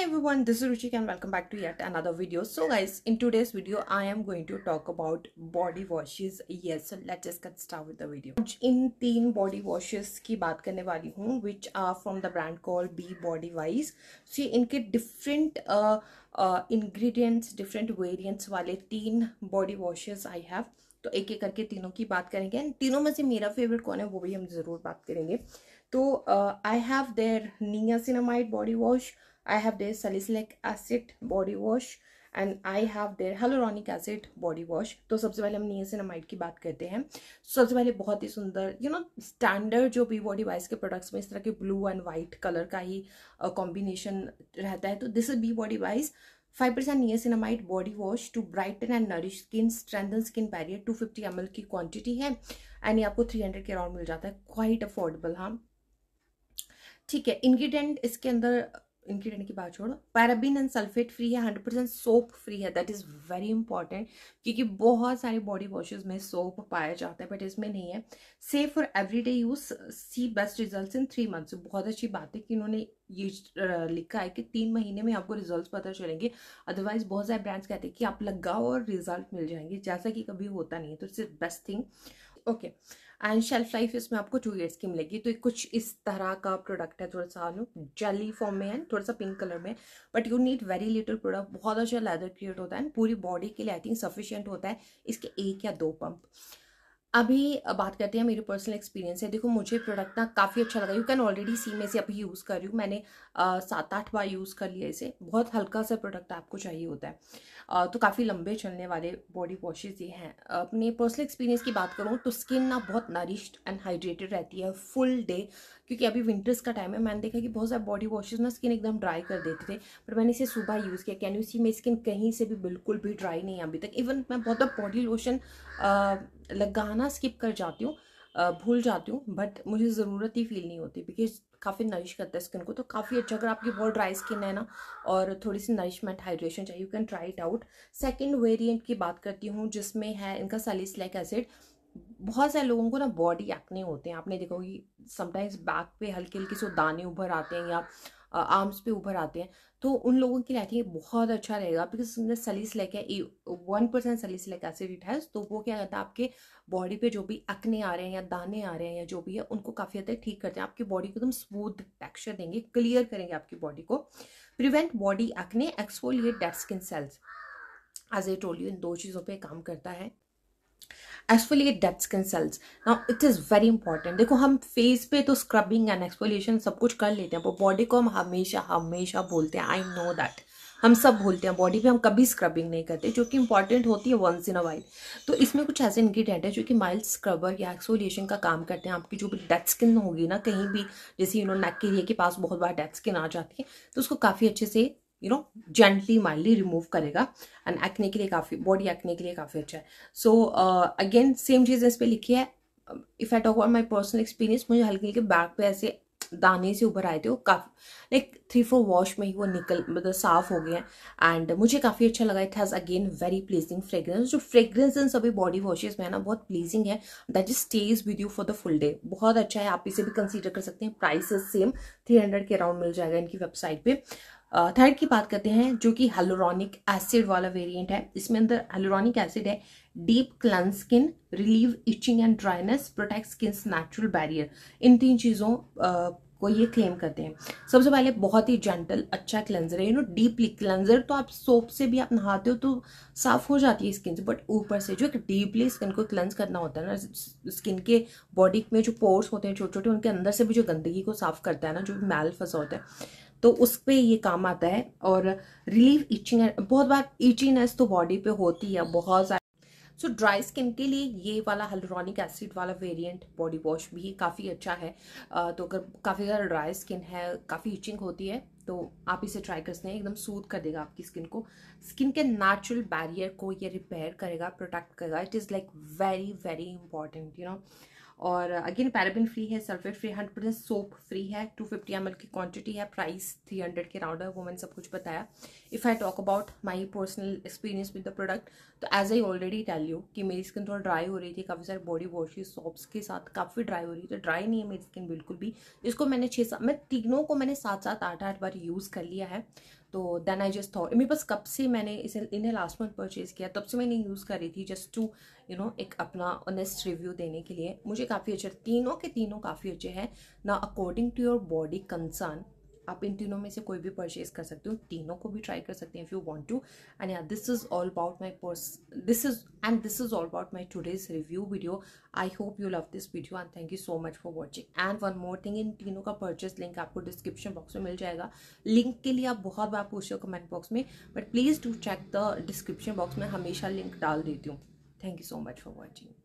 hi everyone this is ruchik and welcome back to yet another video so guys in today's video i am going to talk about body washes yes so let's just get started with the video in तीन body washes ki baat करने wali हूँ which are from the brand called be body wise so inke different uh, uh, ingredients different variants wale तीन body washes i have तो एक एक करके तीनों की बात करेंगे एंड तीनों में से मेरा फेवरेट कौन है वो भी हम ज़रूर बात करेंगे तो I have their niacinamide body wash I have their salicylic acid body wash and I have their hyaluronic acid body wash तो सबसे पहले हम नियसिनामाइड की बात करते हैं सबसे पहले बहुत ही सुंदर यू नो स्टैंडर्ड जो बी बॉडी वाइज के प्रोडक्ट्स में इस तरह के ब्लू एंड वाइट कलर का ही कॉम्बिनेशन uh, रहता है तो this is Be Bodywise 5% percent niacinamide body wash to brighten and nourish skin strengthen skin barrier 250 fifty की क्वांटिटी है एंड ये आपको 300 के अराउंड मिल जाता है क्वाइट अफोर्डेबल हाँ ठीक है इंग्रेडिएंट इसके अंदर इंग्रेडिएंट की बात छोड़ो पैराबिन एंड सल्फेट फ्री है हंड्रेड परसेंट सोप फ्री है दैट इज़ वेरी इंपॉर्टेंट क्योंकि बहुत सारे बॉडी वॉशेज में सोप पाया जाता है बट इसमें नहीं है safe for everyday use see best result in three months बहुत अच्छी बात है कि इन्होंने ये लिखा है कि तीन महीने में आपको रिजल्ट पता चलेंगे अदरवाइज बहुत सारे ब्रांड्स कहते हैं कि आप लगाओ और रिजल्ट मिल जाएंगे जैसा कि कभी होता नहीं है तो it's best thing okay okay. And shelf life इसमें आपको टू ईयर्स की मिलेगी तो कुछ इस तरह का प्रोडक्ट है थोड़ा सा जेली फॉर्म में है थोड़ा सा पिंक कलर में but you need very little product बहुत अच्छा लेदर क्रिएट होता है पूरी बॉडी के लिए आई थिंक सफिशियंट होता है इसके एक या दो पंप अभी बात करते हैं मेरे पर्सनल एक्सपीरियंस है देखो मुझे प्रोडक्ट ना काफ़ी अच्छा लगा यू कैन ऑलरेडी सी मैं इसे अभी यूज़ कर रही हूँ मैंने सात आठ बार यूज़ कर लिया इसे बहुत हल्का सा प्रोडक्ट आपको चाहिए होता है आ, तो काफ़ी लंबे चलने वाले बॉडी वॉशेज़ ये हैं अपने पर्सनल एक्सपीरियंस की बात करूँ तो स्किन ना बहुत नरिश्ड एंड हाइड्रेटेड रहती है फुल डे क्योंकि अभी विंटर्स का टाइम है मैंने देखा कि बहुत सारे बॉडी वॉशेज़ ना स्किन एकदम ड्राई कर देते थे पर मैंने इसे सुबह यूज़ किया कैन यू सी मेरी स्किन कहीं से भी बिल्कुल भी ड्राई नहीं है अभी तक इवन मैं बहुत बॉडी लोशन लगाना स्किप कर जाती हूँ भूल जाती हूँ बट मुझे ज़रूरत ही फील नहीं होती बिकॉज काफ़ी नरिश करता है स्किन को तो काफ़ी अच्छा अगर आपकी बहुत ड्राई स्किन है ना और थोड़ी सी नरिशमेंट हाइड्रेशन चाहिए you can try it out second variant की बात करती हूँ जिसमें है इनका सलीसलैक एसिड बहुत सारे लोगों को ना बॉडी एक्ने होते हैं आपने देखा होगी समटाइम्स बैक पे हल्के हल्के सो दाने उभर आते हैं या आर्म्स पे ऊपर आते हैं तो उन लोगों के लिए आई थिंक बहुत अच्छा रहेगा बिकॉज उसमें सलीस लेक है one percent salicylic acid it has तो वो क्या करता है आपके बॉडी पे जो भी अकने आ रहे हैं या दाने आ रहे हैं या जो भी है उनको काफ़ी हद तक ठीक करते हैं आपकी बॉडी को एकदम स्मूथ टेक्स्चर देंगे क्लियर करेंगे आपकी बॉडी को prevent body acne exfoliate dead skin cells as a tool इन दो चीज़ों पर काम करता है exfoliate dead skin cells now it is very important देखो हम फेस पे तो स्क्रबिंग एंड एक्सफोलिएशन सब कुछ कर लेते हैं बॉडी को हम हमेशा हमेशा बोलते हैं आई नो दैट हम सब बोलते हैं बॉडी पे हम कभी स्क्रबिंग नहीं करते जो कि इंपॉर्टेंट होती है वंस इन अ वाइल तो इसमें कुछ ऐसे इंग्रीडियंट है जो कि माइल्ड स्क्रबर या एक्सोलिएशन का काम करते हैं आपकी जो भी डेड स्किन होगी ना कहीं भी जैसे यू नो नेक के एरिया के पास बहुत बार डेड स्किन आ जाती है तो उसको काफ़ी अच्छे से you know gently mildly remove करेगा एंड एक्ने के लिए काफ़ी बॉडी एक्ने के लिए काफ़ी अच्छा है सो अगेन सेम चीज़ इस पर लिखी है if I talk about my personal experience मुझे हल्के हल्के बैक पे ऐसे दाने से उभर आए थे वो काफ़ी लाइक थ्री फोर वॉश में ही वो निकल मतलब साफ हो गए हैं एंड मुझे काफ़ी अच्छा लगा it has again very pleasing fragrance जो फ्रेग्रेंस इन सभी बॉडी वॉशेज में है ना बहुत प्लीजिंग है that is stays with you for the full day बहुत अच्छा है आप इसे भी कंसिडर कर सकते हैं प्राइस सेम थ्री हंड्रेड के अराउंड मिल जाएगा इनकी वेबसाइट पर थर्ड की बात करते हैं जो कि हेलोरॉनिक एसिड वाला वेरिएंट है इसमें अंदर हेलोरॉनिक एसिड है deep clean skin relieve itching and dryness protect skin natural barrier इन तीन चीज़ों uh, को ये क्लेम करते हैं सबसे पहले बहुत ही जेंटल अच्छा क्लेंजर है यू नो डीपली क्लेंजर तो आप सोप से भी आप नहाते हो तो साफ हो जाती है स्किन से बट ऊपर से जो एक डीपली स्किन को क्लेंज करना होता है ना स्किन के बॉडी में जो पोर्स होते हैं छोटे छोटे उनके अंदर से भी जो गंदगी को साफ करता है ना जो मैल फंसा होता है तो उस पर ये काम आता है और रिलीव इचिंग बहुत बार इचिंगनेस तो बॉडी पे होती है बहुत ज़्यादा सो ड्राई स्किन के लिए ये वाला हल्ड्रॉनिक एसिड वाला वेरिएंट बॉडी वॉश भी काफ़ी अच्छा है तो अगर काफ़ी ज़्यादा ड्राई स्किन है काफ़ी इचिंग होती है तो आप इसे ट्राई कर सकते हैं एकदम सूद कर देगा आपकी स्किन को स्किन के नेचुरल बैरियर को ये रिपेयर करेगा प्रोटेक्ट करेगा it is like very very important you know और अगेन पैराबिन फ्री है sulphate free hundred percent soap free है टू फिफ्टी एम की क्वांटिटी है प्राइस थ्री हंड्रेड के राउंड है वो मैंने सब कुछ बताया if I talk about my personal experience with the product तो as I already tell you कि मेरी स्किन थोड़ा ड्राई हो रही थी काफ़ी सारे बॉडी वॉशिज सॉप्स के साथ काफ़ी ड्राई हो रही थी ड्राई तो नहीं है मेरी स्किन बिल्कुल भी इसको मैंने छः सात मैं तीनों को मैंने सात सात आठ आठ बार यूज़ कर लिया है तो देन आई जस्ट थॉट मेरे पास कब से मैंने इसे इन्हें लास्ट मंथ परचेज़ किया तब से मैंने यूज़ कर रही थी जस्ट टू यू नो एक अपना ऑनेस्ट रिव्यू देने के लिए मुझे काफ़ी अच्छे तीनों के तीनों काफ़ी अच्छे हैं ना according to your body concern आप इन तीनों में से कोई भी परचेज कर सकते हो तीनों को भी ट्राई कर सकते हैं if you want to and या this is all about my पर्स this is and this is all about my today's review video I hope you love this video and thank you so much for watching and one more thing इन तीनों का purchase link आपको description box में मिल जाएगा link के लिए आप बहुत बार रहे हो कमेंट बॉक्स में but please do check the description box में हमेशा लिंक डाल देती हूँ thank you so much for watching